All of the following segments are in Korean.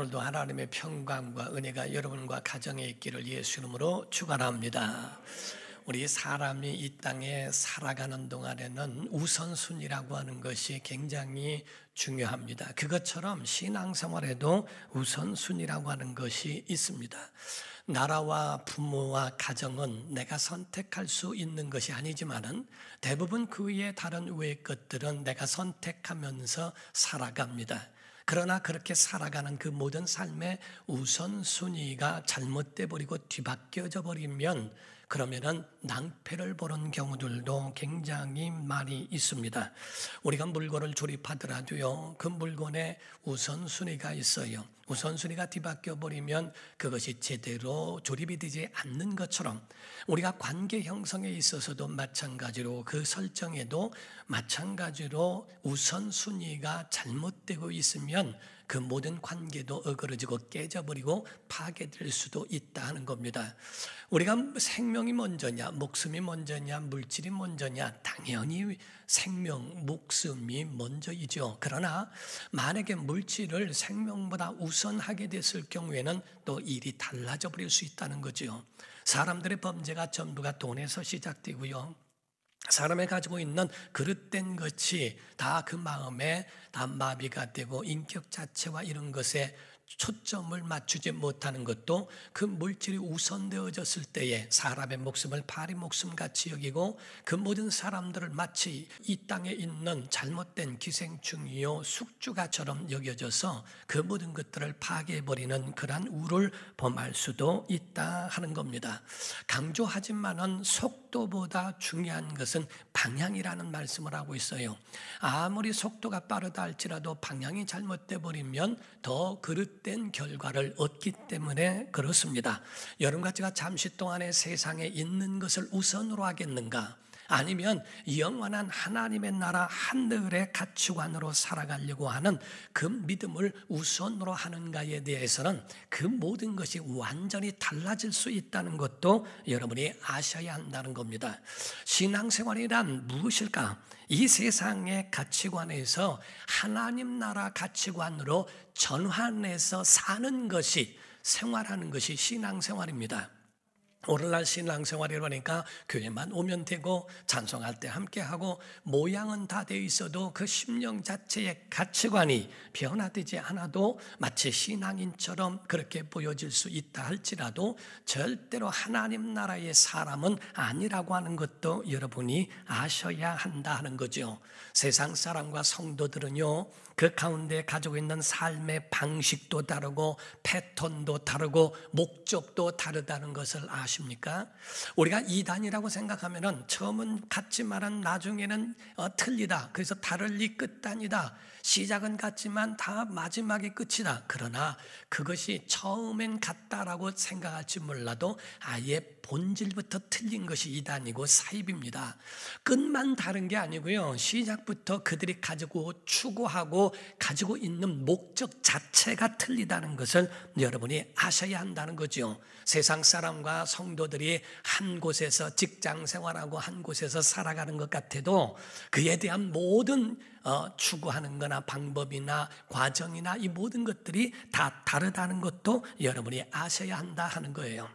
오늘도 하나님의 평강과 은혜가 여러분과 가정에 있기를 예수 이름으로 축원합니다. 우리 사람이 이 땅에 살아가는 동안에는 우선순위라고 하는 것이 굉장히 중요합니다. 그것처럼 신앙생활에도 우선순위라고 하는 것이 있습니다. 나라와 부모와 가정은 내가 선택할 수 있는 것이 아니지만은 대부분 그 외에 다른 외의 것들은 내가 선택하면서 살아갑니다. 그러나 그렇게 살아가는 그 모든 삶의 우선순위가 잘못돼 버리고 뒤바뀌어져 버리면 그러면은 낭패를 보는 경우들도 굉장히 많이 있습니다. 우리가 물건을 조립하더라도요, 그 물건에 우선순위가 있어요. 우선순위가 뒤바뀌어 버리면 그것이 제대로 조립이 되지 않는 것처럼 우리가 관계 형성에 있어서도 마찬가지로 그 설정에도 마찬가지로 우선순위가 잘못되고 있으면 그 모든 관계도 어그러지고 깨져버리고 파괴될 수도 있다 하는 겁니다. 우리가 생명이 먼저냐, 목숨이 먼저냐, 물질이 먼저냐, 당연히 생명, 목숨이 먼저이죠. 그러나 만약에 물질을 생명보다 우선하게 됐을 경우에는 또 일이 달라져 버릴 수 있다는 거죠. 사람들의 범죄가 전부가 돈에서 시작되고요. 사람이 가지고 있는 그릇된 것이 다 그 마음에 다 마비가 되고 인격 자체와 이런 것에 초점을 맞추지 못하는 것도 그 물질이 우선되어졌을 때에 사람의 목숨을 파리 목숨같이 여기고 그 모든 사람들을 마치 이 땅에 있는 잘못된 기생충이요 숙주가처럼 여겨져서 그 모든 것들을 파괴해버리는 그러한 우를 범할 수도 있다 하는 겁니다. 강조하지만은 속도보다 중요한 것은 방향이라는 말씀을 하고 있어요. 아무리 속도가 빠르다 할지라도 방향이 잘못돼 버리면 더 그릇 잘된 결과를 얻기 때문에 그렇습니다. 여러분과 잠시 동안의 세상에 있는 것을 우선으로 하겠는가? 아니면 영원한 하나님의 나라 한늘의 가치관으로 살아가려고 하는 그 믿음을 우선으로 하는가에 대해서는 그 모든 것이 완전히 달라질 수 있다는 것도 여러분이 아셔야 한다는 겁니다. 신앙생활이란 무엇일까? 이 세상의 가치관에서 하나님 나라 가치관으로 전환해서 사는 것이 생활하는 것이 신앙생활입니다. 오늘날 신앙생활이라 보니까 교회만 오면 되고 찬송할 때 함께하고 모양은 다 되어 있어도 그 심령 자체의 가치관이 변화되지 않아도 마치 신앙인처럼 그렇게 보여질 수 있다 할지라도 절대로 하나님 나라의 사람은 아니라고 하는 것도 여러분이 아셔야 한다 하는 거죠. 세상 사람과 성도들은요 그 가운데 가지고 있는 삶의 방식도 다르고 패턴도 다르고 목적도 다르다는 것을 아십니까? 우리가 이단이라고 생각하면은 처음은 같이 말한 나중에는 어, 틀리다. 그래서 다를리 끝단이다. 시작은 같지만 다 마지막이 끝이다. 그러나 그것이 처음엔 같다라고 생각할지 몰라도 아예 본질부터 틀린 것이 이단이고 사입입니다. 끝만 다른 게 아니고요. 시작부터 그들이 가지고 추구하고 가지고 있는 목적 자체가 틀리다는 것을 여러분이 아셔야 한다는 거죠. 세상 사람과 성도들이 한 곳에서 직장 생활하고 한 곳에서 살아가는 것 같아도 그에 대한 모든 어, 추구하는 거나 방법이나 과정이나 이 모든 것들이 다 다르다는 것도 여러분이 아셔야 한다 하는 거예요.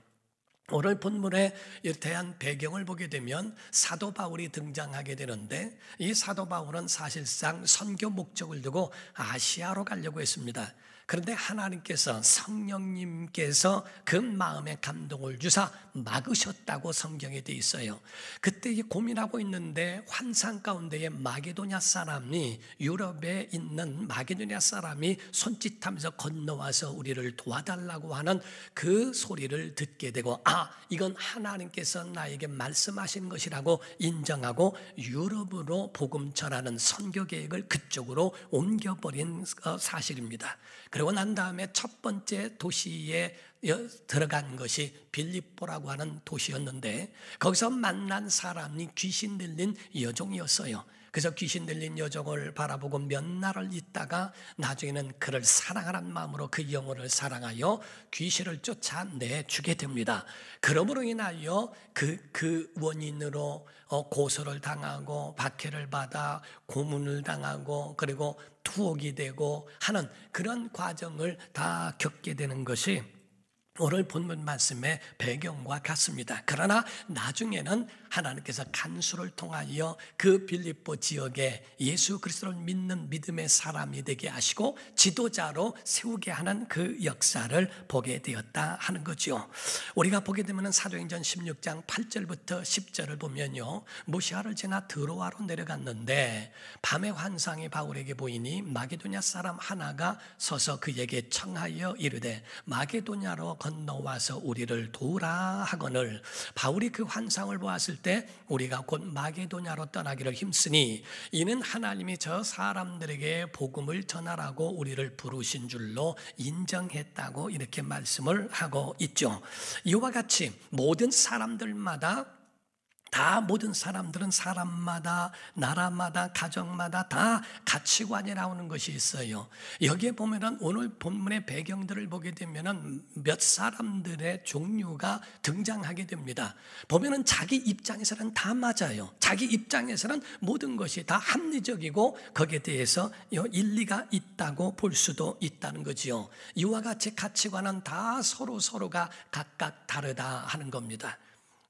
오늘 본문에 대한 배경을 보게 되면 사도 바울이 등장하게 되는데 이 사도 바울은 사실상 선교 목적을 두고 아시아로 가려고 했습니다. 그런데 하나님께서 성령님께서 그마음의 감동을 주사 막으셨다고 성경에 돼 있어요. 그때 고민하고 있는데 환상 가운데에 마게도냐 사람이 유럽에 있는 마게도냐 사람이 손짓하면서 건너와서 우리를 도와달라고 하는 그 소리를 듣게 되고 아 이건 하나님께서 나에게 말씀하신 것이라고 인정하고 유럽으로 복음 전하는 선교 계획을 그쪽으로 옮겨버린 어, 사실입니다. 그리고 난 다음에 첫 번째 도시에 들어간 것이 빌립보라고 하는 도시였는데 거기서 만난 사람이 귀신 들린 여종이었어요. 그래서 귀신 들린 여종을 바라보고 몇 날을 있다가 나중에는 그를 사랑하는 마음으로 그 영혼을 사랑하여 귀신을 쫓아 내주게 됩니다. 그러므로 인하여 그, 그 원인으로 어, 고소를 당하고 박해를 받아 고문을 당하고 그리고 투옥이 되고 하는 그런 과정을 다 겪게 되는 것이 오늘 본문 말씀의 배경과 같습니다. 그러나 나중에는 하나님께서 간수를 통하여 그 빌립보 지역에 예수 그리스도를 믿는 믿음의 사람이 되게 하시고 지도자로 세우게 하는 그 역사를 보게 되었다 하는 거죠. 우리가 보게 되면 사도행전 16장 8절부터 10절을 보면요. 모시아를 지나 드로아로 내려갔는데 밤에 환상이 바울에게 보이니 마게도냐 사람 하나가 서서 그에게 청하여 이르되 마게도냐로 건너와서 우리를 도우라 하거늘 바울이 그 환상을 보았을 때 우리가 곧 마게도냐로 떠나기를 힘쓰니 이는 하나님이 저 사람들에게 복음을 전하라고 우리를 부르신 줄로 인정했다고 이렇게 말씀을 하고 있죠. 이와 같이 모든 사람들마다 다 모든 사람들은 사람마다 나라마다 가정마다 다 가치관이 나오는 것이 있어요. 여기에 보면은 오늘 본문의 배경들을 보게 되면은 몇 사람들의 종류가 등장하게 됩니다. 보면은 자기 입장에서는 다 맞아요. 자기 입장에서는 모든 것이 다 합리적이고 거기에 대해서 일리가 있다고 볼 수도 있다는 거지요. 이와 같이 가치관은 다 서로 서로가 각각 다르다 하는 겁니다.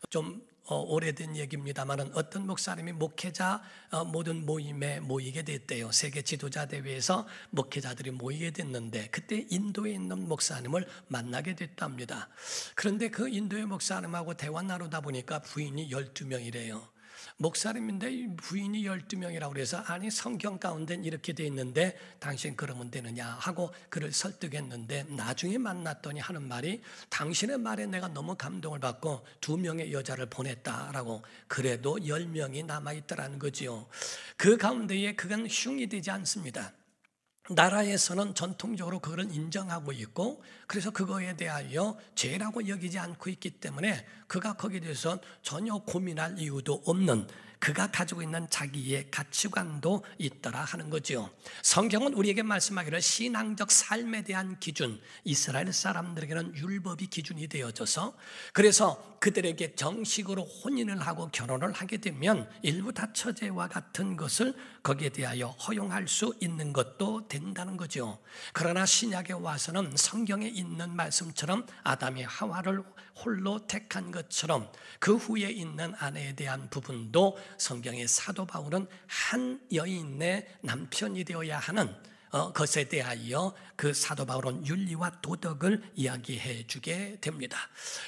좀 어, 오래된 얘기입니다만은 어떤 목사님이 목회자 어, 모든 모임에 모이게 됐대요. 세계 지도자 대회에서 목회자들이 모이게 됐는데 그때 인도에 있는 목사님을 만나게 됐답니다. 그런데 그 인도의 목사님하고 대화 나누다 보니까 부인이 12명이래요. 목사님인데 부인이 12명이라고 그래서 아니 성경 가운데 이렇게 돼 있는데 당신 그러면 되느냐 하고 그를 설득했는데 나중에 만났더니 하는 말이 당신의 말에 내가 너무 감동을 받고 두 명의 여자를 보냈다라고 그래도 10명이 남아 있더라는 거지요. 그 가운데에 그건 흉이 되지 않습니다. 나라에서는 전통적으로 그걸 인정하고 있고 그래서 그거에 대하여 죄라고 여기지 않고 있기 때문에 그가 거기에 대해서 전혀 고민할 이유도 없는 그가 가지고 있는 자기의 가치관도 있더라 하는 거지요. 성경은 우리에게 말씀하기를 신앙적 삶에 대한 기준, 이스라엘 사람들에게는 율법이 기준이 되어져서 그래서 그들에게 정식으로 혼인을 하고 결혼을 하게 되면 일부 다처제와 같은 것을 거기에 대하여 허용할 수 있는 것도 된다는 거죠. 그러나 신약에 와서는 성경에 있는 말씀처럼 아담이 하와를 홀로 택한 것처럼 그 후에 있는 아내에 대한 부분도 성경의 사도 바울은 한 여인의 남편이 되어야 하는 어, 것에 대하여 그 사도 바울은 윤리와 도덕을 이야기해 주게 됩니다.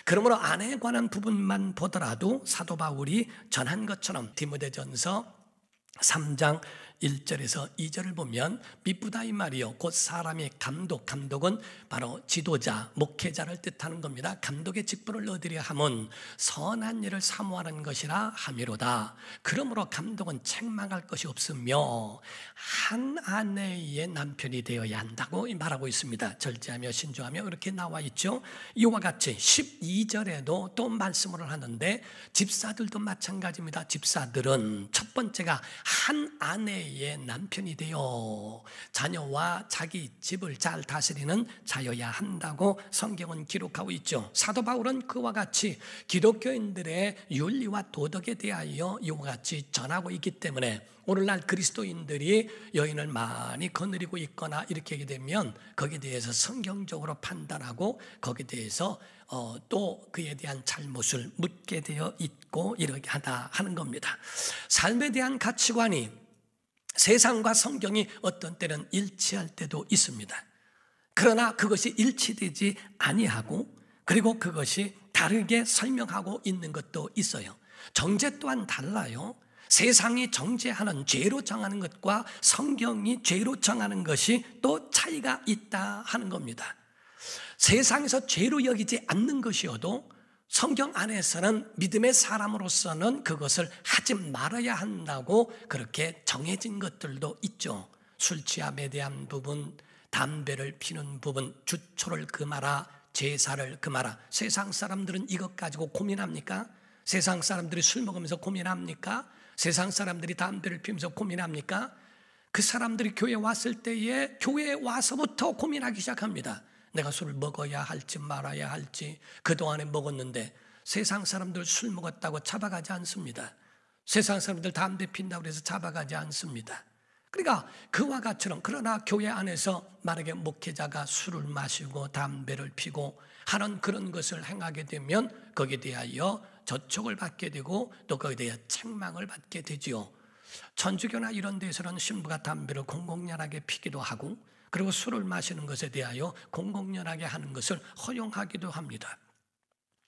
그러므로 아내에 관한 부분만 보더라도 사도 바울이 전한 것처럼 디모데전서 3장 1절에서 2절을 보면 미쁘다 이 말이요. 곧 사람의 감독, 감독은 바로 지도자, 목회자를 뜻하는 겁니다. 감독의 직분을 얻으려 함은 선한 일을 사모하는 것이라 함이로다. 그러므로 감독은 책망할 것이 없으며 한 아내의 남편이 되어야 한다고 말하고 있습니다. 절제하며 신조하며 이렇게 나와 있죠. 이와 같이 12절에도 또 말씀을 하는데 집사들도 마찬가지입니다. 집사들은 첫 번째가 한 아내의 자유의 남편이 되어 자녀와 자기 집을 잘 다스리는 자여야 한다고 성경은 기록하고 있죠. 사도 바울은 그와 같이 기독교인들의 윤리와 도덕에 대하여 이와 같이 전하고 있기 때문에 오늘날 그리스도인들이 여인을 많이 거느리고 있거나 이렇게 되면 거기에 대해서 성경적으로 판단하고 거기에 대해서 어, 또 그에 대한 잘못을 묻게 되어 있고 이렇게 하다 하는 겁니다. 삶에 대한 가치관이 세상과 성경이 어떤 때는 일치할 때도 있습니다. 그러나 그것이 일치되지 아니하고 그리고 그것이 다르게 설명하고 있는 것도 있어요. 정제 또한 달라요. 세상이 정죄하는 죄로 정하는 것과 성경이 죄로 정하는 것이 또 차이가 있다 하는 겁니다. 세상에서 죄로 여기지 않는 것이어도 성경 안에서는 믿음의 사람으로서는 그것을 하지 말아야 한다고 그렇게 정해진 것들도 있죠. 술 취함에 대한 부분, 담배를 피는 부분, 주초를 금하라, 제사를 금하라. 세상 사람들은 이것 가지고 고민합니까? 세상 사람들이 술 먹으면서 고민합니까? 세상 사람들이 담배를 피면서 고민합니까? 그 사람들이 교회 왔을 때에 교회에 와서부터 고민하기 시작합니다. 내가 술을 먹어야 할지 말아야 할지 그동안에 먹었는데 세상 사람들 술 먹었다고 잡아가지 않습니다. 세상 사람들 담배 핀다고 해서 잡아가지 않습니다. 그러니까 그와 같처럼 그러나 교회 안에서 만약에 목회자가 술을 마시고 담배를 피고 하는 그런 것을 행하게 되면 거기에 대하여 저촉을 받게 되고 또 거기에 대하여 책망을 받게 되지요. 천주교나 이런 데서는 신부가 담배를 공공연하게 피기도 하고 그리고 술을 마시는 것에 대하여 공공연하게 하는 것을 허용하기도 합니다.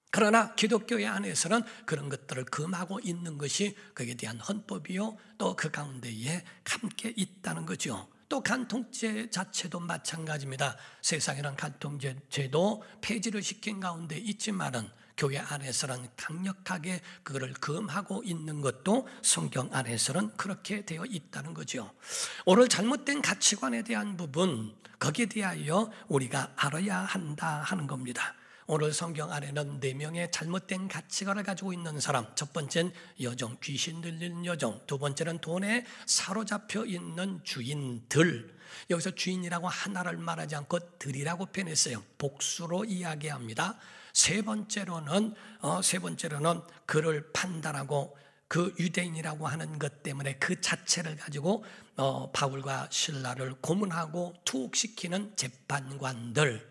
그러나 기독교의 안에서는 그런 것들을 금하고 있는 것이 그에 대한 헌법이요. 또 그 가운데에 함께 있다는 거죠. 또 간통죄 자체도 마찬가지입니다. 세상에는 간통죄도 폐지를 시킨 가운데 있지만은 교회 안에서는 강력하게 그거를 금하고 있는 것도 성경 안에서는 그렇게 되어 있다는 거죠. 오늘 잘못된 가치관에 대한 부분 거기에 대하여 우리가 알아야 한다 하는 겁니다. 오늘 성경 안에는 네 명의 잘못된 가치관을 가지고 있는 사람. 첫 번째는 여종, 귀신 들린 여종. 두 번째는 돈에 사로잡혀 있는 주인들. 여기서 주인이라고 하나를 말하지 않고 들이라고 표현했어요. 복수로 이야기합니다. 세 번째로는 어, 세 번째로는 그를 판단하고 그 유대인이라고 하는 것 때문에 그 자체를 가지고 어, 바울과 신라를 고문하고 투옥시키는 재판관들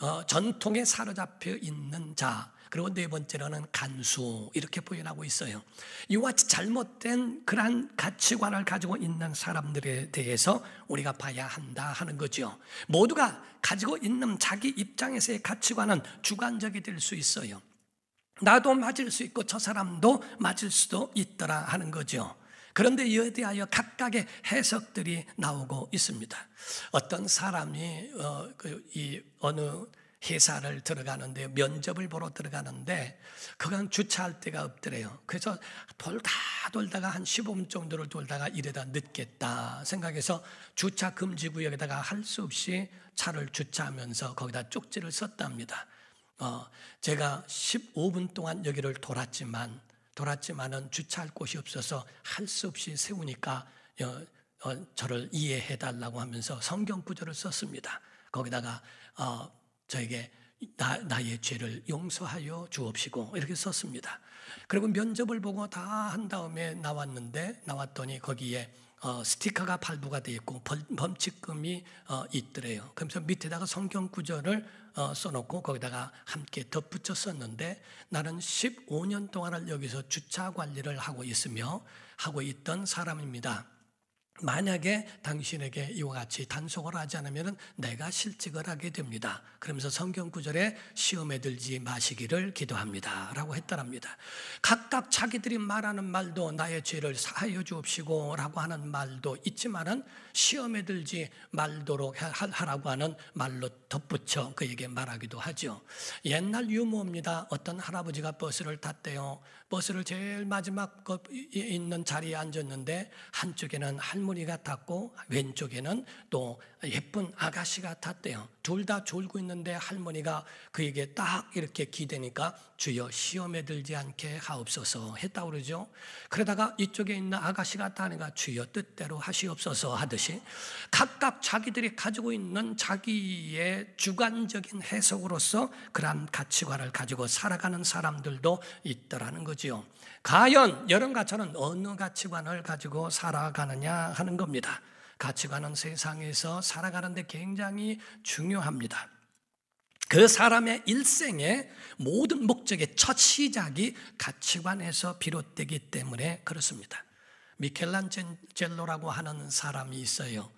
어, 전통에 사로잡혀 있는 자 그리고 네 번째로는 간수 이렇게 표현하고 있어요. 이와 같이 잘못된 그러한 가치관을 가지고 있는 사람들에 대해서 우리가 봐야 한다 하는 거죠. 모두가 가지고 있는 자기 입장에서의 가치관은 주관적이 될 수 있어요. 나도 맞을 수 있고 저 사람도 맞을 수도 있더라 하는 거죠. 그런데 이에 대하여 각각의 해석들이 나오고 있습니다. 어떤 사람이 어, 그, 이 어느 회사를 들어가는데 면접을 보러 들어가는데 그간 주차할 데가 없더래요. 그래서 돌다 돌다가 한 15분 정도를 돌다가 이래다 늦겠다 생각해서 주차 금지 구역에다가 할 수 없이 차를 주차하면서 거기다 쪽지를 썼답니다. 어, 제가 15분 동안 여기를 돌았지만 돌았지만은 주차할 곳이 없어서 할 수 없이 세우니까 어, 어, 저를 이해해 달라고 하면서 성경 구절을 썼습니다. 거기다가 어, 저에게 나, 나의 죄를 용서하여 주옵시고 이렇게 썼습니다. 그리고 면접을 보고 다 한 다음에 나왔는데 나왔더니 거기에 어, 스티커가 발부가 되어 있고 범, 칙금이 어, 있더래요. 그래서 밑에다가 성경 구절을 어, 써놓고 거기다가 함께 덧붙여 썼는데 나는 15년 동안을 여기서 주차 관리를 하고 있으며 하고 있던 사람입니다. 만약에 당신에게 이와 같이 단속을 하지 않으면 내가 실직을 하게 됩니다. 그러면서 성경 구절에 시험에 들지 마시기를 기도합니다. 라고 했더랍니다. 각각 자기들이 말하는 말도 나의 죄를 사하여 주옵시고 라고 하는 말도 있지만은 시험에 들지 말도록 하라고 하는 말로 덧붙여 그에게 말하기도 하죠. 옛날 유머입니다. 어떤 할아버지가 버스를 탔대요. 버스를 제일 마지막 있는 자리에 앉았는데 한쪽에는 할머니가 탔고 왼쪽에는 또 예쁜 아가씨가 탔대요. 둘 다 졸고 있는데 할머니가 그에게 딱 이렇게 기대니까 주여 시험에 들지 않게 하옵소서 했다고 그러죠. 그러다가 이쪽에 있는 아가씨 같은 아가 주여 뜻대로 하시옵소서 하듯이 각각 자기들이 가지고 있는 자기의 주관적인 해석으로서 그러한 가치관을 가지고 살아가는 사람들도 있더라는 거지요. 과연 여러분처럼 어느 가치관을 가지고 살아가느냐 하는 겁니다. 가치관은 세상에서 살아가는데 굉장히 중요합니다. 그 사람의 일생의 모든 목적의 첫 시작이 가치관에서 비롯되기 때문에 그렇습니다. 미켈란젤로라고 하는 사람이 있어요.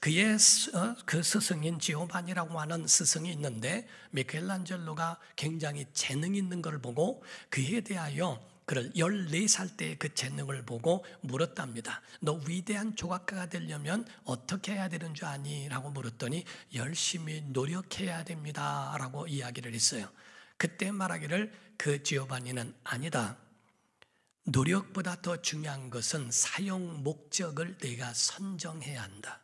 그의 어, 그 스승인 지오반이라고 하는 스승이 있는데 미켈란젤로가 굉장히 재능 있는 걸 보고 그에 대하여 그를 14살 때 그 재능을 보고 물었답니다. 너 위대한 조각가가 되려면 어떻게 해야 되는 줄 아니? 라고 물었더니 열심히 노력해야 됩니다. 라고 이야기를 했어요. 그때 말하기를 그 지오바니는 아니다. 노력보다 더 중요한 것은 사용 목적을 내가 선정해야 한다.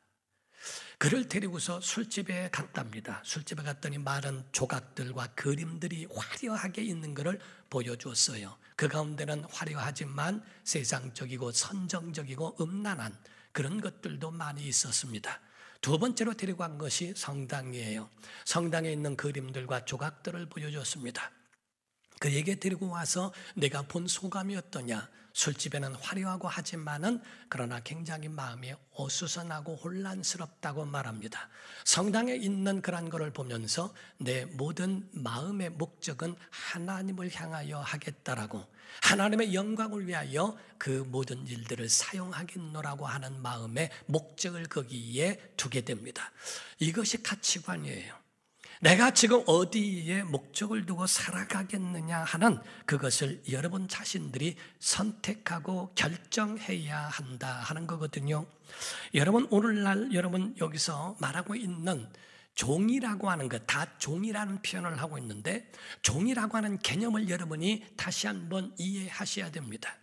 그를 데리고서 술집에 갔답니다. 술집에 갔더니 많은 조각들과 그림들이 화려하게 있는 것을 보여주었어요. 그 가운데는 화려하지만 세상적이고 선정적이고 음란한 그런 것들도 많이 있었습니다. 두 번째로 데리고 간 것이 성당이에요. 성당에 있는 그림들과 조각들을 보여줬습니다. 그에게 데리고 와서 내가 본 소감이 어떠냐? 술집에는 화려하고 하지만은 그러나 굉장히 마음이 어수선하고 혼란스럽다고 말합니다. 성당에 있는 그런 것을 보면서 내 모든 마음의 목적은 하나님을 향하여 하겠다라고 하나님의 영광을 위하여 그 모든 일들을 사용하겠노라고 하는 마음의 목적을 거기에 두게 됩니다. 이것이 가치관이에요. 내가 지금 어디에 목적을 두고 살아가겠느냐 하는 그것을 여러분 자신들이 선택하고 결정해야 한다 하는 거거든요. 여러분, 오늘날 여러분 여기서 말하고 있는 종이라고 하는 것, 다 종이라는 표현을 하고 있는데 종이라고 하는 개념을 여러분이 다시 한번 이해하셔야 됩니다.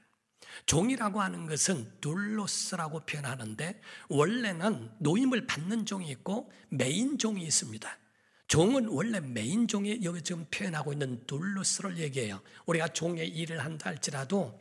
종이라고 하는 것은 둘로스라고 표현하는데 원래는 노임을 받는 종이 있고 메인 종이 있습니다. 종은 원래 메인 종이 여기 지금 표현하고 있는 둘루스를 얘기해요. 우리가 종의 일을 한다 할지라도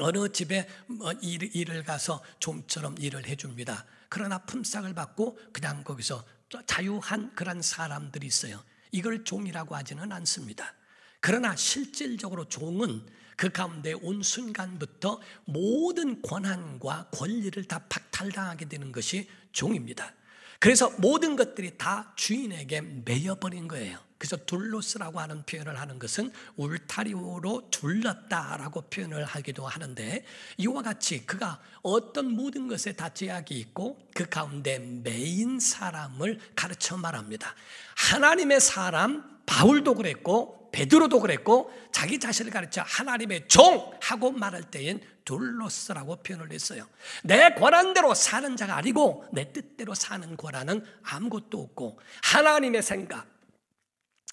어느 집에 뭐 일을 가서 좀처럼 일을 해줍니다. 그러나 품삯을 받고 그냥 거기서 자유한 그런 사람들이 있어요. 이걸 종이라고 하지는 않습니다. 그러나 실질적으로 종은 그 가운데 온 순간부터 모든 권한과 권리를 다 박탈당하게 되는 것이 종입니다. 그래서 모든 것들이 다 주인에게 매여버린 거예요. 그래서 둘로스라고 하는 표현을 하는 것은 울타리로 둘렀다라고 표현을 하기도 하는데 이와 같이 그가 어떤 모든 것에 다 제약이 있고 그 가운데 메인 사람을 가르쳐 말합니다. 하나님의 사람 바울도 그랬고 베드로도 그랬고 자기 자신을 가르쳐 하나님의 종 하고 말할 때엔 둘로스라고 표현을 했어요. 내 권한대로 사는 자가 아니고 내 뜻대로 사는 권한은 아무것도 없고 하나님의 생각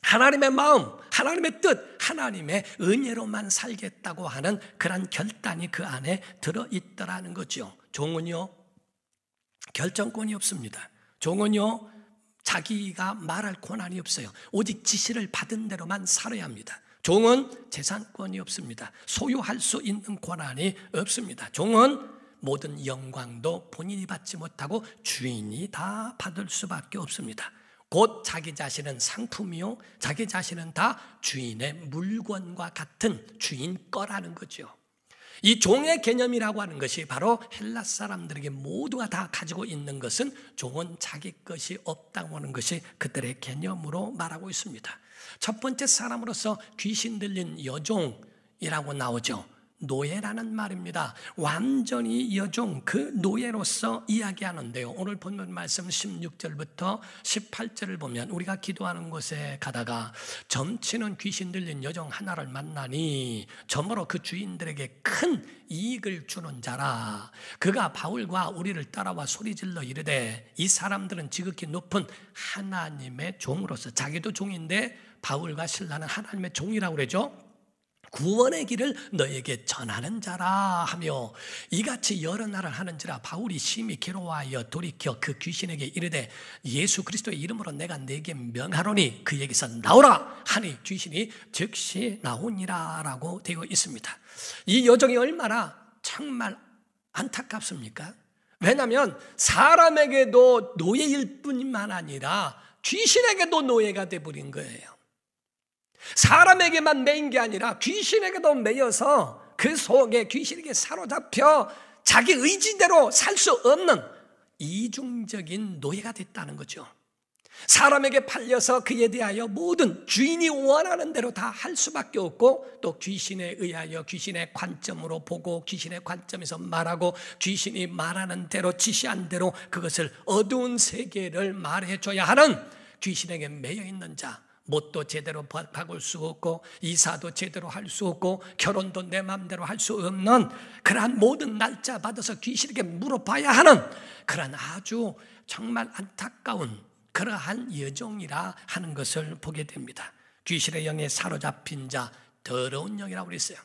하나님의 마음, 하나님의 뜻, 하나님의 은혜로만 살겠다고 하는 그런 결단이 그 안에 들어 있더라는 거죠. 종은요 결정권이 없습니다. 종은요 자기가 말할 권한이 없어요. 오직 지시를 받은 대로만 살아야 합니다. 종은 재산권이 없습니다. 소유할 수 있는 권한이 없습니다. 종은 모든 영광도 본인이 받지 못하고 주인이 다 받을 수밖에 없습니다. 곧 자기 자신은 상품이요 자기 자신은 다 주인의 물건과 같은 주인 거라는 거죠. 이 종의 개념이라고 하는 것이 바로 헬라 사람들에게 모두가 다 가지고 있는 것은 종은 자기 것이 없다고 하는 것이 그들의 개념으로 말하고 있습니다. 첫 번째 사람으로서 귀신 들린 여종이라고 나오죠. 노예라는 말입니다. 완전히 여종 그 노예로서 이야기하는데요. 오늘 본문 말씀 16절부터 18절을 보면 우리가 기도하는 곳에 가다가 점치는 귀신 들린 여종 하나를 만나니 점으로 그 주인들에게 큰 이익을 주는 자라. 그가 바울과 우리를 따라와 소리질러 이르되 이 사람들은 지극히 높은 하나님의 종으로서 자기도 종인데 바울과 신라는 하나님의 종이라고 그러죠. 구원의 길을 너에게 전하는 자라 하며 이같이 여러 날을 하는지라 바울이 심히 괴로워하여 돌이켜 그 귀신에게 이르되 예수 그리스도의 이름으로 내가 네게 명하노니 그에게서 나오라 하니 귀신이 즉시 나오니라라고 되어 있습니다. 이 여정이 얼마나 정말 안타깝습니까? 왜냐하면 사람에게도 노예일 뿐만 아니라 귀신에게도 노예가 돼버린 거예요. 사람에게만 매인 게 아니라 귀신에게도 매여서 그 속에 귀신에게 사로잡혀 자기 의지대로 살 수 없는 이중적인 노예가 됐다는 거죠. 사람에게 팔려서 그에 대하여 모든 주인이 원하는 대로 다 할 수밖에 없고 또 귀신에 의하여 귀신의 관점으로 보고 귀신의 관점에서 말하고 귀신이 말하는 대로 지시한 대로 그것을 어두운 세계를 말해줘야 하는 귀신에게 매여 있는 자 못도 제대로 바꿀 수 없고 이사도 제대로 할 수 없고 결혼도 내 마음대로 할 수 없는 그러한 모든 날짜 받아서 귀신에게 물어봐야 하는 그러한 아주 정말 안타까운 그러한 여정이라 하는 것을 보게 됩니다. 귀신의 영에 사로잡힌 자 더러운 영이라고 그랬어요.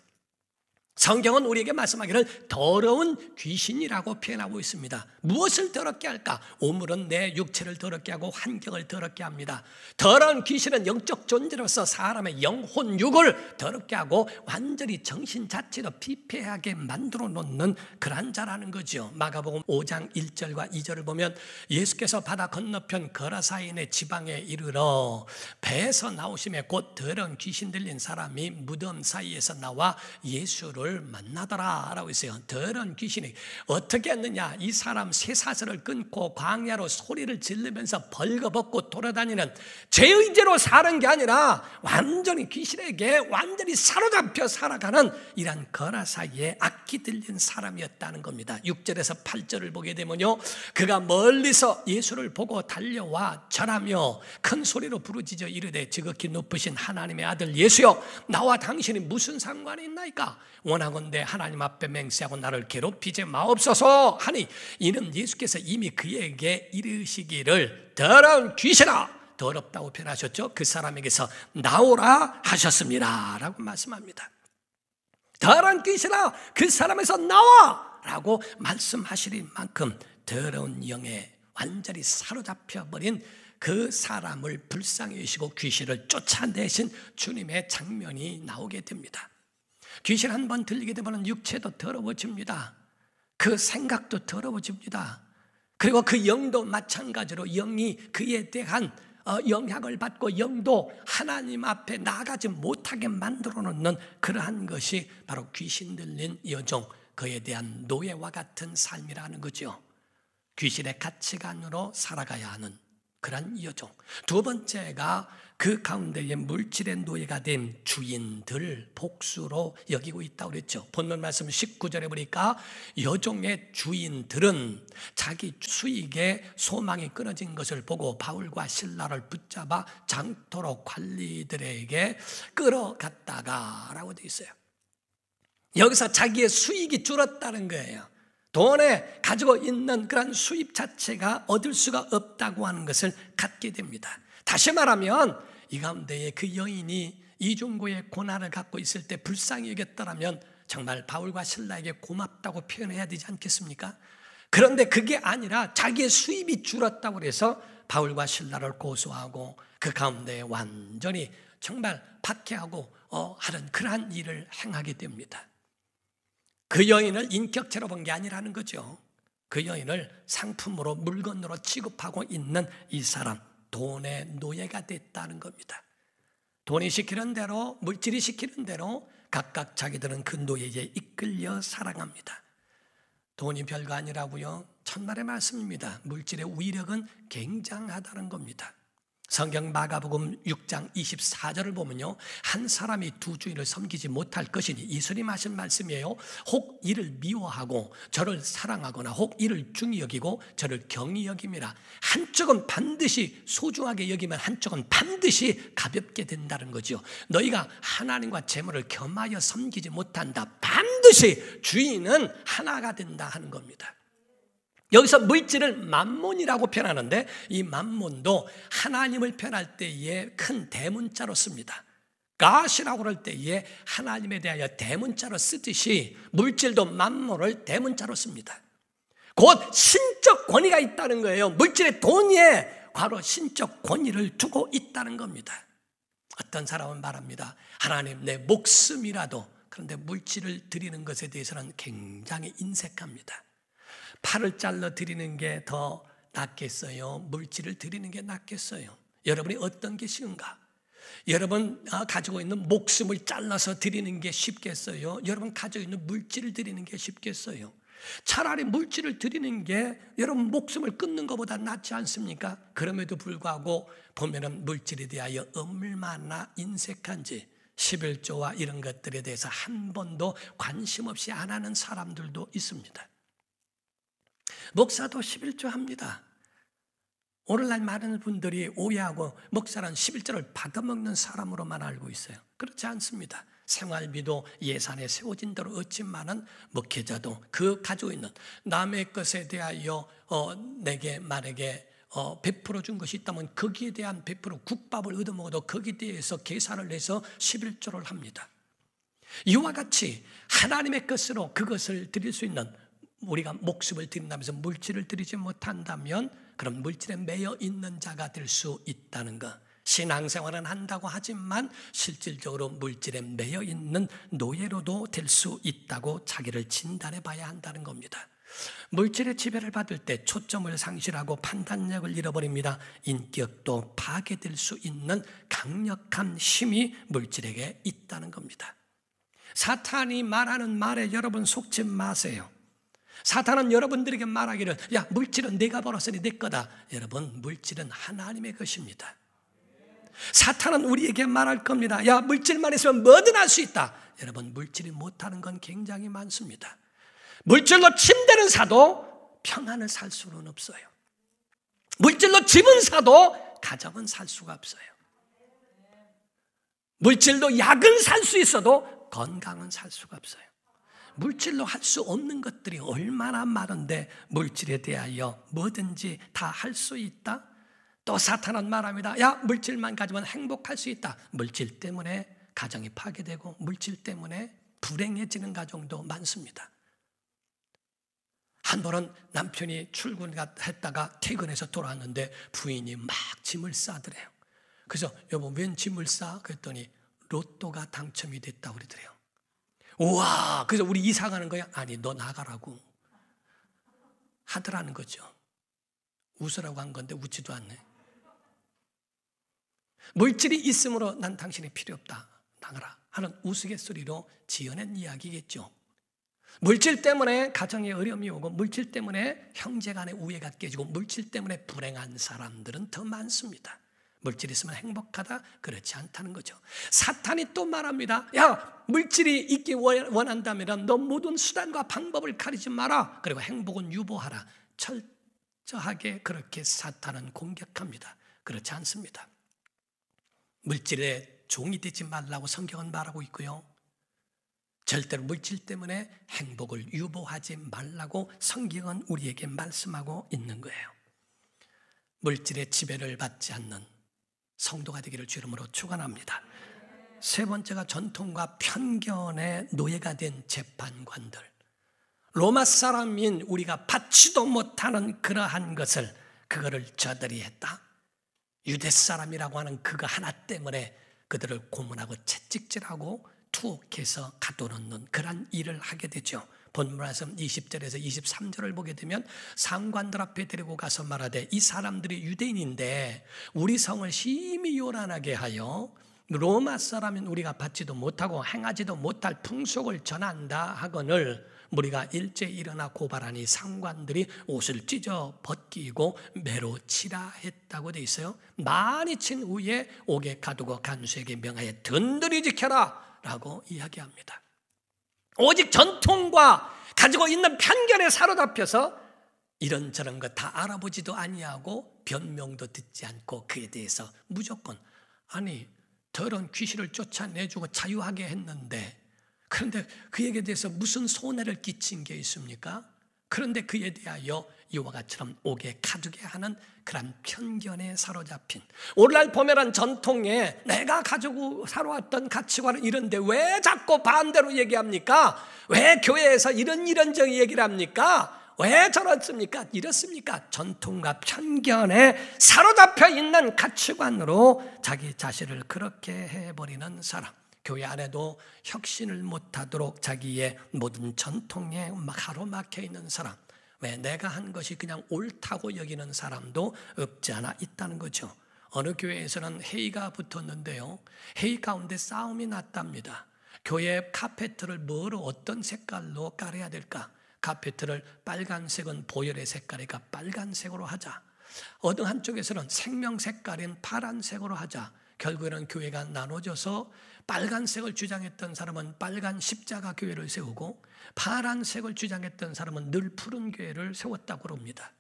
성경은 우리에게 말씀하기를 더러운 귀신이라고 표현하고 있습니다. 무엇을 더럽게 할까? 오물은 내 육체를 더럽게 하고 환경을 더럽게 합니다. 더러운 귀신은 영적 존재로서 사람의 영혼 육을 더럽게 하고 완전히 정신 자체로 피폐하게 만들어 놓는 그러 자라는 거죠. 마가복음 5장 1절과 2절을 보면 예수께서 바다 건너편 거라사인의 지방에 이르러 배에서 나오심에 곧 더러운 귀신 들린 사람이 무덤 사이에서 나와 예수를 괴 만나더라라고 있어요. 더러운 귀신이 어떻게 했느냐? 이 사람 새 사슬을 끊고 광야로 소리를 질르면서 벌거벗고 돌아다니는 죄의제로 사는 게 아니라 완전히 귀신에게 완전히 사로잡혀 살아가는 이러 거라사이에 악기 들린 사람이었다는 겁니다. 6절에서 8절을 보게 되면요. 그가 멀리서 예수를 보고 달려와 절하며 큰 소리로 부르짖어 이르되 지극히 높으신 하나님의 아들 예수여 나와 당신이 무슨 상관이 있나이까? 원하건대 하나님 앞에 맹세하고 나를 괴롭히지 마옵소서 하니 이는 예수께서 이미 그에게 이르시기를 더러운 귀신아 더럽다고 표현하셨죠. 그 사람에게서 나오라 하셨습니다. 라고 말씀합니다. 더러운 귀신아 그 사람에서 나와 라고 말씀하시린 만큼 더러운 영에 완전히 사로잡혀버린 그 사람을 불쌍히 여시고 귀신을 쫓아내신 주님의 장면이 나오게 됩니다. 귀신 한 번 들리게 되면 육체도 더러워집니다. 그 생각도 더러워집니다. 그리고 그 영도 마찬가지로 영이 그에 대한 어, 영향을 받고 영도 하나님 앞에 나가지 못하게 만들어 놓는 그러한 것이 바로 귀신 들린 여종 그에 대한 노예와 같은 삶이라는 거죠. 귀신의 가치관으로 살아가야 하는 그런 여종. 두 번째가 그 가운데에 물질의 노예가 된 주인들 복수로 여기고 있다고 그랬죠. 본문 말씀 19절에 보니까 여종의 주인들은 자기 수익에 소망이 끊어진 것을 보고 바울과 신라를 붙잡아 장터로 관리들에게 끌어갔다가 라고 되어 있어요. 여기서 자기의 수익이 줄었다는 거예요. 돈에 가지고 있는 그런 수입 자체가 얻을 수가 없다고 하는 것을 갖게 됩니다. 다시 말하면 이 가운데에 그 여인이 이종고의 고난을 갖고 있을 때 불쌍히 여겼더면 정말 바울과 신라에게 고맙다고 표현해야 되지 않겠습니까? 그런데 그게 아니라 자기의 수입이 줄었다고 해서 바울과 신라를 고소하고 그 가운데 완전히 정말 박해하고 어, 하는 그러한 일을 행하게 됩니다. 그 여인을 인격체로 본 게 아니라는 거죠. 그 여인을 상품으로 물건으로 취급하고 있는 이 사람. 돈의 노예가 됐다는 겁니다. 돈이 시키는 대로, 물질이 시키는 대로 각각 자기들은 그 노예에 이끌려 사랑합니다 돈이 별거 아니라고요. 천만의 말씀입니다. 물질의 위력은 굉장하다는 겁니다. 성경 마가복음 6장 24절을 보면요. 한 사람이 두 주인을 섬기지 못할 것이니 예수님 하신 말씀이에요. 혹 이를 미워하고 저를 사랑하거나 혹 이를 중히 여기고 저를 경히 여김이라. 한쪽은 반드시 소중하게 여기면 한쪽은 반드시 가볍게 된다는 거지 너희가 하나님과 재물을 겸하여 섬기지 못한다. 반드시 주인은 하나가 된다 하는 겁니다. 여기서 물질을 만문이라고 표현하는데 이만문도 하나님을 표현할 때에 큰 대문자로 씁니다. 가시라고 그 때에 하나님에 대하여 대문자로 쓰듯이 물질도 만몬을 대문자로 씁니다. 곧 신적 권위가 있다는 거예요. 물질의 돈에 바로 신적 권위를 두고 있다는 겁니다. 어떤 사람은 말합니다. 하나님 내 목숨이라도 그런데 물질을 드리는 것에 대해서는 굉장히 인색합니다. 팔을 잘라 드리는 게 더 낫겠어요? 물질을 드리는 게 낫겠어요? 여러분이 어떤 게 쉬운가? 여러분 아, 가지고 있는 목숨을 잘라서 드리는 게 쉽겠어요? 여러분 가지고 있는 물질을 드리는 게 쉽겠어요? 차라리 물질을 드리는 게 여러분 목숨을 끊는 것보다 낫지 않습니까? 그럼에도 불구하고 보면은 물질에 대하여 얼마나 인색한지 11조와 이런 것들에 대해서 한 번도 관심 없이 안 하는 사람들도 있습니다. 목사도 11조 합니다. 오늘날 많은 분들이 오해하고 목사란 11조를 받아먹는 사람으로만 알고 있어요. 그렇지 않습니다. 생활비도 예산에 세워진 대로 얻지만은 목회자도 그 가지고 있는 남의 것에 대하여 어, 내게 만약에 어, 베풀어 준 것이 있다면 거기에 대한 베풀어 국밥을 얻어먹어도 거기에 대해서 계산을 해서 11조를 합니다. 이와 같이 하나님의 것으로 그것을 드릴 수 있는 우리가 목숨을 드린다면서 물질을 드리지 못한다면 그럼 물질에 매여 있는 자가 될 수 있다는 것. 신앙생활은 한다고 하지만 실질적으로 물질에 매여 있는 노예로도 될 수 있다고 자기를 진단해 봐야 한다는 겁니다. 물질의 지배를 받을 때 초점을 상실하고 판단력을 잃어버립니다. 인격도 파괴될 수 있는 강력한 힘이 물질에게 있다는 겁니다. 사탄이 말하는 말에 여러분 속지 마세요. 사탄은 여러분들에게 말하기를 야 물질은 내가 벌었으니 내 거다. 여러분 물질은 하나님의 것입니다. 사탄은 우리에게 말할 겁니다. 야 물질만 있으면 뭐든 할 수 있다. 여러분 물질이 못하는 건 굉장히 많습니다. 물질로 침대는 사도 평안을 살 수는 없어요. 물질로 집은 사도 가정은 살 수가 없어요. 물질로 약은 살 수 있어도 건강은 살 수가 없어요. 물질로 할 수 없는 것들이 얼마나 많은데 물질에 대하여 뭐든지 다 할 수 있다. 또 사탄은 말합니다. 야, 물질만 가지면 행복할 수 있다. 물질 때문에 가정이 파괴되고 물질 때문에 불행해지는 가정도 많습니다. 한 번은 남편이 출근했다가 퇴근해서 돌아왔는데 부인이 막 짐을 싸더래요. 그래서 여보 웬 짐을 싸? 그랬더니 로또가 당첨이 됐다고 그러더래요. 우와, 그래서 우리 이사가는 거야? 아니, 너 나가라고 하더라는 거죠. 웃으라고 한 건데 웃지도 않네. 물질이 있으므로 난 당신이 필요 없다. 나가라. 하는 우스갯소리로 지어낸 이야기겠죠. 물질 때문에 가정에 어려움이 오고 물질 때문에 형제 간의 우애가 깨지고 물질 때문에 불행한 사람들은 더 많습니다. 물질이 있으면 행복하다? 그렇지 않다는 거죠. 사탄이 또 말합니다. 야, 물질이 있기 원한다면 너 모든 수단과 방법을 가리지 마라. 그리고 행복은 유보하라. 철저하게 그렇게 사탄은 공격합니다. 그렇지 않습니다. 물질의 종이 되지 말라고 성경은 말하고 있고요. 절대로 물질 때문에 행복을 유보하지 말라고 성경은 우리에게 말씀하고 있는 거예요. 물질의 지배를 받지 않는 성도가 되기를 주름으로 축원합니다. 세 번째가 전통과 편견의 노예가 된 재판관들. 로마 사람인 우리가 받지도 못하는 그러한 것을 그거를 저들이 했다. 유대 사람이라고 하는 그거 하나 때문에 그들을 고문하고 채찍질하고 투옥해서 가둬놓는 그런 일을 하게 되죠. 본문 말씀 20절에서 23절을 보게 되면 상관들 앞에 데리고 가서 말하되 이 사람들이 유대인인데 우리 성을 심히 요란하게 하여 로마 사람인 우리가 받지도 못하고 행하지도 못할 풍속을 전한다 하거늘 우리가 일제 일어나 고발하니 상관들이 옷을 찢어 벗기고 매로 치라 했다고 돼 있어요. 많이 친 후에 옥에 가두고 간수에게 명하여 든들히 지켜라 라고 이야기합니다. 오직 전통과 가지고 있는 편견에 사로잡혀서 이런저런 것 다 알아보지도 아니하고 변명도 듣지 않고 그에 대해서 무조건 아니 저런 귀신을 쫓아내주고 자유하게 했는데 그런데 그에게 대해서 무슨 손해를 끼친 게 있습니까? 그런데 그에 대하여 이와 같처럼 옥에 가두게 하는 그런 편견에 사로잡힌 오늘날 포메란 전통에 내가 가지고 살아왔던 가치관은 이런데 왜 자꾸 반대로 얘기합니까? 왜 교회에서 이런 이런 저 얘기를 합니까? 왜 저렇습니까? 이렇습니까? 전통과 편견에 사로잡혀 있는 가치관으로 자기 자신을 그렇게 해버리는 사람 교회 안에도 혁신을 못하도록 자기의 모든 전통에 가로막혀 있는 사람, 왜 내가 한 것이 그냥 옳다고 여기는 사람도 없지 않아 있다는 거죠. 어느 교회에서는 회의가 붙었는데요. 회의 가운데 싸움이 났답니다. 교회 카페트를 뭐로 어떤 색깔로 깔아야 될까? 카페트를 빨간색은 보혈의 색깔이니까 빨간색으로 하자. 어느 한쪽에서는 생명 색깔인 파란색으로 하자. 결국에는 교회가 나눠져서 빨간색을 주장했던 사람은 빨간 십자가 교회를 세우고 파란색을 주장했던 사람은 늘 푸른 교회를 세웠다고 합니다.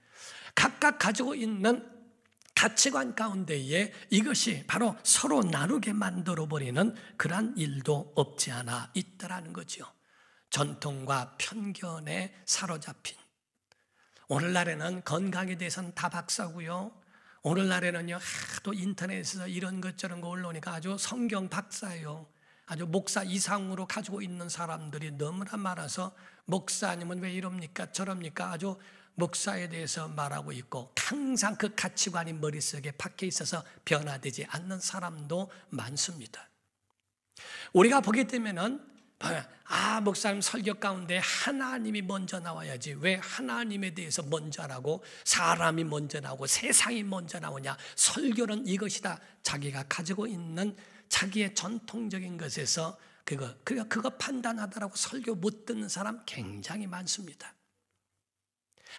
각각 가지고 있는 가치관 가운데에 이것이 바로 서로 나누게 만들어버리는 그러한 일도 없지 않아 있다라는 거지요. 전통과 편견에 사로잡힌 오늘날에는 건강에 대해서는 다 박사고요. 오늘날에는요 하도 인터넷에서 이런 것 저런 거 올라오니까 아주 성경 박사요 아주 목사 이상으로 가지고 있는 사람들이 너무나 많아서 목사님은 왜 이럽니까 저럽니까 아주 목사에 대해서 말하고 있고 항상 그 가치관이 머릿속에 박혀 있어서 변화되지 않는 사람도 많습니다. 우리가 보게 되면은 어, 아, 목사님 설교 가운데 하나님이 먼저 나와야지. 왜 하나님에 대해서 먼저 나고 사람이 먼저 나고 오 세상이 먼저 나오냐? 설교는 이것이다. 자기가 가지고 있는 자기의 전통적인 것에서 그거 그러 그러니까 그거 판단하더라고 설교 못 듣는 사람 굉장히 많습니다.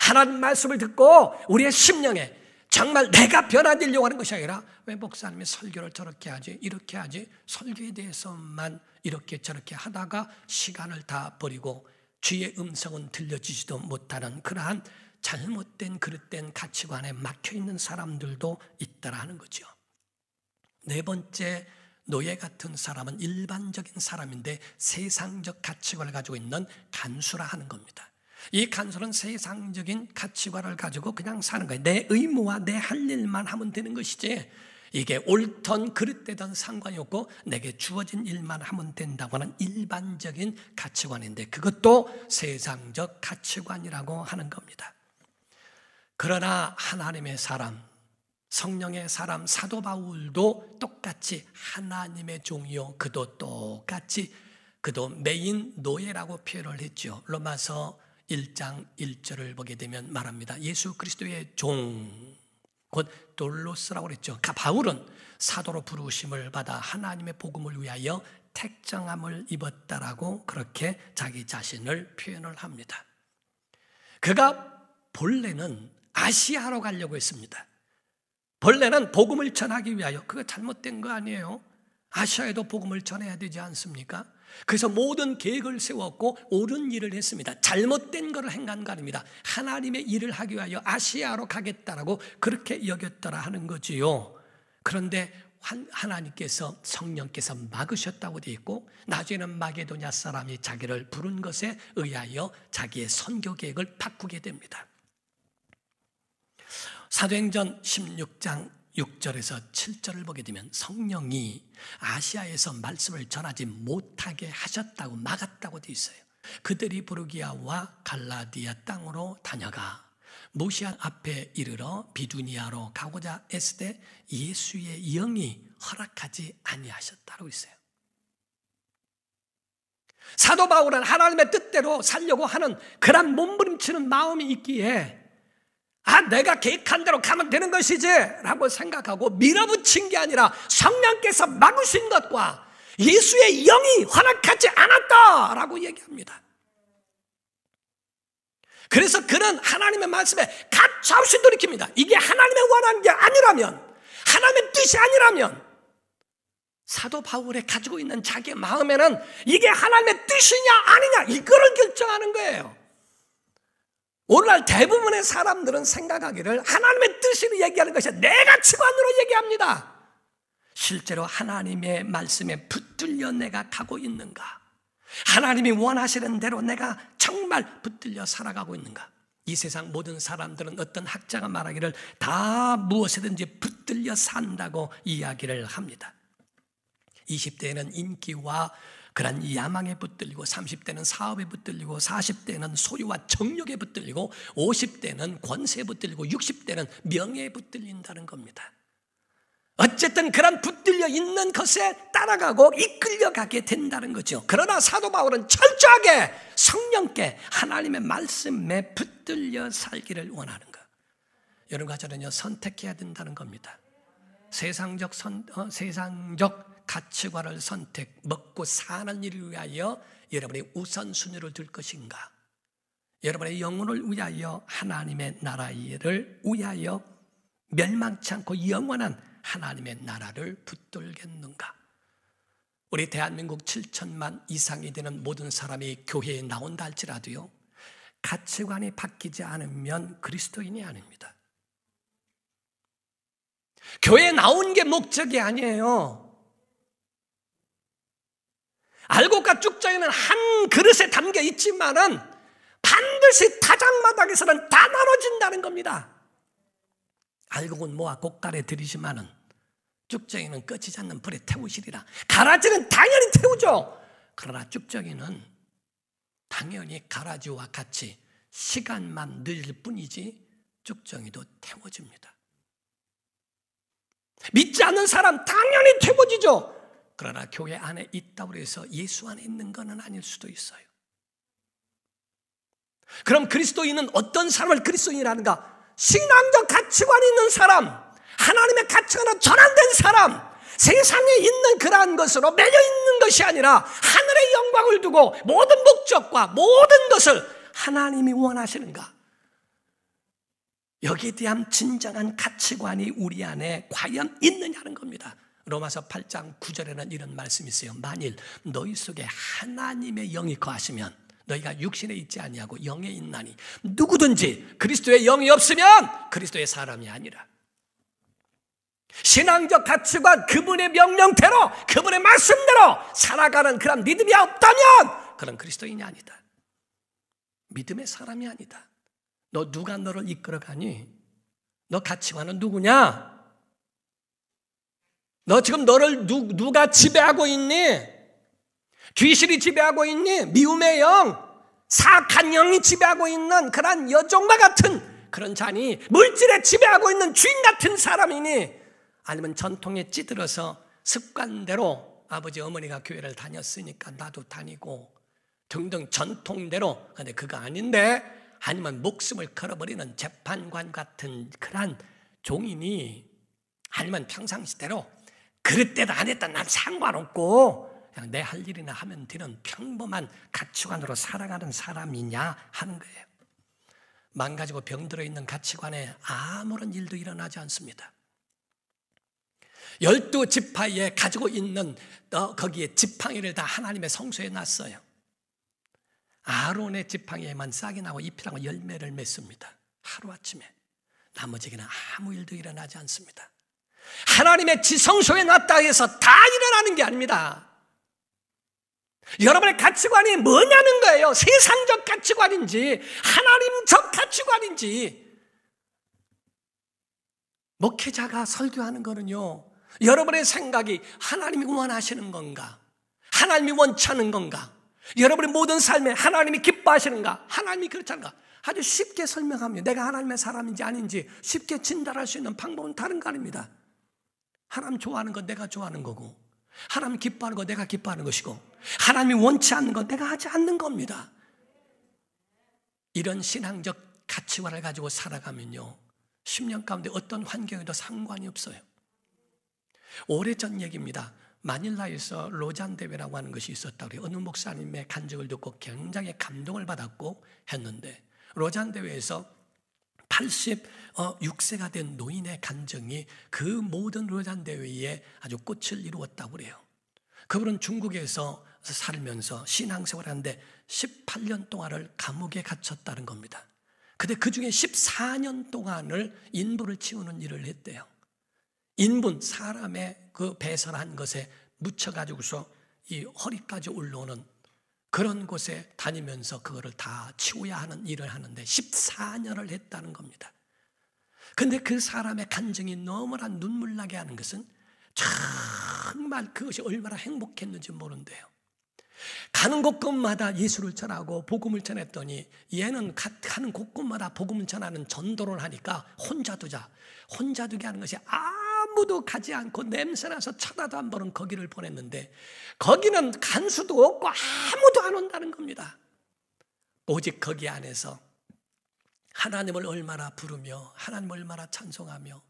하나님 말씀을 듣고 우리의 심령에 정말 내가 변화되려고 하는 것이 아니라 왜 목사님이 설교를 저렇게 하지 이렇게 하지 설교에 대해서만 이렇게 저렇게 하다가 시간을 다 버리고 주의 음성은 들려지지도 못하는 그러한 잘못된 그릇된 가치관에 막혀 있는 사람들도 있다라는 거죠. 네 번째 노예 같은 사람은 일반적인 사람인데 세상적 가치관을 가지고 있는 간수라 하는 겁니다. 이 간수는 세상적인 가치관을 가지고 그냥 사는 거예요. 내 의무와 내 할 일만 하면 되는 것이지 이게 옳던 그릇되던 상관이 없고 내게 주어진 일만 하면 된다고 하는 일반적인 가치관인데 그것도 세상적 가치관이라고 하는 겁니다. 그러나 하나님의 사람, 성령의 사람 사도 바울도 똑같이 하나님의 종이요 그도 똑같이 그도 메인 노예라고 표현을 했죠. 로마서 1장 1절을 보게 되면 말합니다. 예수 그리스도의 종곧 돌로스라고 그랬죠. 그러니까 바울은 사도로 부르심을 받아 하나님의 복음을 위하여 택정함을 입었다라고 그렇게 자기 자신을 표현을 합니다. 그가 본래는 아시아로 가려고 했습니다. 본래는 복음을 전하기 위하여 그거 잘못된 거 아니에요? 아시아에도 복음을 전해야 되지 않습니까? 그래서 모든 계획을 세웠고 옳은 일을 했습니다. 잘못된 것을 행한 거 아닙니다. 하나님의 일을 하기 위하여 아시아로 가겠다라고 그렇게 여겼더라 하는 거지요. 그런데 하나님께서 성령께서 막으셨다고 되어 있고 나중에는 마게도냐 사람이 자기를 부른 것에 의하여 자기의 선교 계획을 바꾸게 됩니다. 사도행전 16장 6절에서 7절을 보게 되면 성령이 아시아에서 말씀을 전하지 못하게 하셨다고 막았다고 되어 있어요. 그들이 부르기아와 갈라디아 땅으로 다녀가 모시아 앞에 이르러 비두니아로 가고자 했을 때 예수의 영이 허락하지 아니하셨다고 있어요. 사도 바울은 하나님의 뜻대로 살려고 하는 그런 몸부림치는 마음이 있기에 아, 내가 계획한 대로 가면 되는 것이지. 라고 생각하고 밀어붙인 게 아니라 성령께서 막으신 것과 예수의 영이 허락하지 않았다. 라고 얘기합니다. 그래서 그는 하나님의 말씀에 가차없이 돌이킵니다. 이게 하나님의 원하는 게 아니라면, 하나님의 뜻이 아니라면, 사도 바울의 가지고 있는 자기 마음에는 이게 하나님의 뜻이냐 아니냐 이거를 결정하는 거예요. 오늘날 대부분의 사람들은 생각하기를 하나님의 뜻으로 얘기하는 것이 내가 치관으로 얘기합니다. 실제로 하나님의 말씀에 붙들려 내가 가고 있는가? 하나님이 원하시는 대로 내가 정말 붙들려 살아가고 있는가? 이 세상 모든 사람들은 어떤 학자가 말하기를 다 무엇이든지 붙들려 산다고 이야기를 합니다. 20대에는 인기와 그런 야망에 붙들리고 30대는 사업에 붙들리고 40대는 소유와 정력에 붙들리고 50대는 권세에 붙들리고 60대는 명예에 붙들린다는 겁니다. 어쨌든 그런 붙들려 있는 것에 따라가고 이끌려가게 된다는 거죠. 그러나 사도 바울은 철저하게 성령께 하나님의 말씀에 붙들려 살기를 원하는 것. 여러분과 저는요 선택해야 된다는 겁니다. 세상적 선, 어, 세상적 가치관을 선택, 먹고 사는 일을 위하여 여러분의 우선순위를 둘 것인가? 여러분의 영혼을 위하여 하나님의 나라 를 위하여 멸망치 않고 영원한 하나님의 나라를 붙들겠는가? 우리 대한민국 7천만 이상이 되는 모든 사람이 교회에 나온다 할지라도요, 가치관이 바뀌지 않으면 그리스도인이 아닙니다. 교회에 나온 게 목적이 아니에요. 알곡과 쭉정이는 한 그릇에 담겨 있지만은 반드시 타작마당에서는 다 나눠진다는 겁니다. 알곡은 모아 곡간에 들이지만은 쭉정이는 꺼지지 는 불에 태우시리라. 가라지는 당연히 태우죠. 그러나 쭉정이는 당연히 가라지와 같이 시간만 늦을 뿐이지 쭉정이도 태워집니다. 믿지 않는 사람 당연히 태워지죠. 그러나 교회 안에 있다고 해서 예수 안에 있는 것은 아닐 수도 있어요. 그럼 그리스도인은 어떤 사람을 그리스도인이라는가? 신앙적 가치관이 있는 사람, 하나님의 가치관으로 전환된 사람, 세상에 있는 그러한 것으로 매여 있는 것이 아니라 하늘의 영광을 두고 모든 목적과 모든 것을 하나님이 원하시는가? 여기에 대한 진정한 가치관이 우리 안에 과연 있느냐는 겁니다. 로마서 8장 9절에는 이런 말씀이 있어요. 만일 너희 속에 하나님의 영이 거하시면 너희가 육신에 있지 아니하고 영에 있나니 누구든지 그리스도의 영이 없으면 그리스도의 사람이 아니라 신앙적 가치관 그분의 명령대로 그분의 말씀대로 살아가는 그런 믿음이 없다면 그런 그리스도인이 아니다. 믿음의 사람이 아니다. 너 누가 너를 이끌어가니? 너 가치관은 누구냐? 너 지금 너를 누, 누가 지배하고 있니? 귀신이 지배하고 있니? 미움의 영, 사악한 영이 지배하고 있는 그러 여종과 같은 그런 잔이 물질에 지배하고 있는 주인 같은 사람이니 아니면 전통에 찌들어서 습관대로 아버지 어머니가 교회를 다녔으니까 나도 다니고 등등 전통대로 아, 근데 그거 아닌데 아니면 목숨을 걸어버리는 재판관 같은 그러 종인이 아니면 평상시대로 그릇대도 안 했다. 난 상관없고 그냥 내 할 일이나 하면 되는 평범한 가치관으로 살아가는 사람이냐 하는 거예요. 망가지고 병들어 있는 가치관에 아무런 일도 일어나지 않습니다. 열두 지파에 가지고 있는 어, 거기에 지팡이를 다 하나님의 성소에 놨어요. 아론의 지팡이에만 싹이 나고 잎이라고 열매를 맺습니다. 하루아침에. 나머지에는 아무 일도 일어나지 않습니다. 하나님의 지성소에 놨다 해서 다 일어나는 게 아닙니다. 여러분의 가치관이 뭐냐는 거예요. 세상적 가치관인지, 하나님적 가치관인지. 목회자가 설교하는 거는요, 여러분의 생각이 하나님이 원하시는 건가? 하나님이 원치않는 건가? 여러분의 모든 삶에 하나님이 기뻐하시는가? 하나님이 그렇지 않은가? 아주 쉽게 설명하면 내가 하나님의 사람인지 아닌지 쉽게 진단할 수 있는 방법은 다른 거 아닙니다. 하나님 좋아하는 건 내가 좋아하는 거고 하나님 기뻐하는 거 내가 기뻐하는 것이고 하나님이 원치 않는 건 내가 하지 않는 겁니다. 이런 신앙적 가치관을 가지고 살아가면요. 10년 가운데 어떤 환경에도 상관이 없어요. 오래전 얘기입니다. 마닐라에서 로잔 대회라고 하는 것이 있었다고 해요. 어느 목사님의 간증을 듣고 굉장히 감동을 받았고 했는데 로잔 대회에서 80 6세가 어, 된 노인의 간증이 그 모든 로잔 대회에 아주 꽃을 이루었다고 그래요. 그분은 중국에서 살면서 신앙생활을 하는데 18년 동안을 감옥에 갇혔다는 겁니다. 근데 그 중에 14년 동안을 인부를 치우는 일을 했대요. 인분, 사람의 그 배설한 것에 묻혀가지고서 이 허리까지 올라오는 그런 곳에 다니면서 그거를 다 치워야 하는 일을 하는데 14년을 했다는 겁니다. 근데 그 사람의 간증이 너무나 눈물나게 하는 것은 정말 그것이 얼마나 행복했는지 모른대요. 가는 곳곳마다 예수를 전하고 복음을 전했더니 얘는 가는 곳곳마다 복음을 전하는 전도를 하니까 혼자 두자. 혼자 두게 하는 것이 아무도 가지 않고 냄새나서 쳐다도 안 보는 거기를 보냈는데 거기는 간수도 없고 아무도 안 온다는 겁니다. 오직 거기 안에서 하나님을 얼마나 부르며 하나님 을 얼마나 찬송하며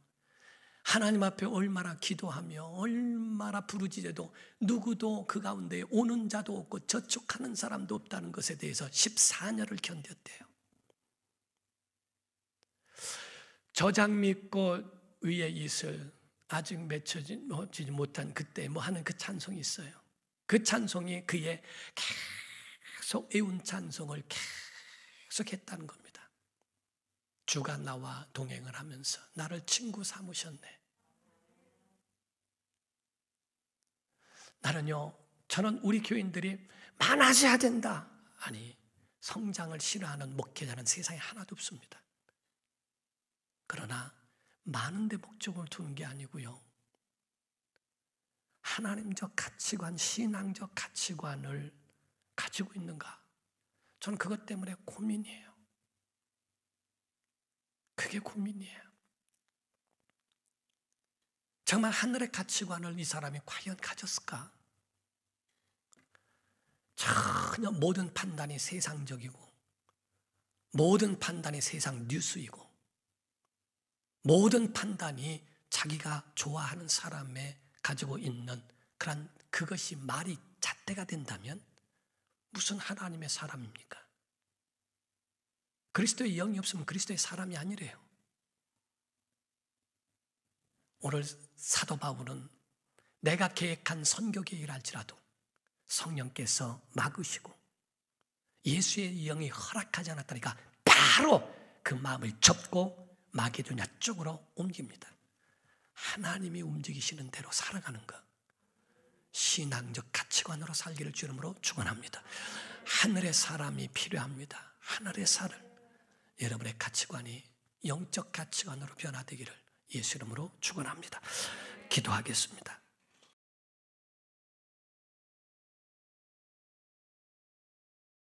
하나님 앞에 얼마나 기도하며 얼마나 부르짖어도 누구도 그 가운데 오는 자도 없고 저촉하는 사람도 없다는 것에 대해서 14년을 견뎠대요. 저장미꽃 위에 있을 아직 맺혀지지 못한 그때 뭐 하는 그 찬송이 있어요. 그 찬송이 그의 계속 애운 찬송을 계속 했다는 겁니다. 주가 나와 동행을 하면서 나를 친구 삼으셨네. 나는요, 저는 우리 교인들이 많아져야 된다. 아니, 성장을 싫어하는 목회자는 세상에 하나도 없습니다. 그러나 많은 데 목적을 두는 게 아니고요. 하나님적 가치관, 신앙적 가치관을 가지고 있는가? 저는 그것 때문에 고민이에요. 그게 고민이에요. 정말 하늘의 가치관을 이 사람이 과연 가졌을까? 전혀 모든 판단이 세상적이고, 모든 판단이 세상 뉴스이고, 모든 판단이 자기가 좋아하는 사람의 가지고 있는 그런 그것이 말이 잣대가 된다면 무슨 하나님의 사람입니까? 그리스도의 영이 없으면 그리스도의 사람이 아니래요. 오늘 사도 바울은 내가 계획한 선교의 일을 할지라도 성령께서 막으시고 예수의 영이 허락하지 않았다니까 바로 그 마음을 접고 마게도냐 쪽으로 옮깁니다. 하나님이 움직이시는 대로 살아가는 것. 신앙적 가치관으로 살기를 주름으로 축원합니다. 하늘의 사람이 필요합니다. 하늘의 사람. 여러분의 가치관이 영적 가치관으로 변화되기를 예수 이름으로 축원합니다. 기도하겠습니다.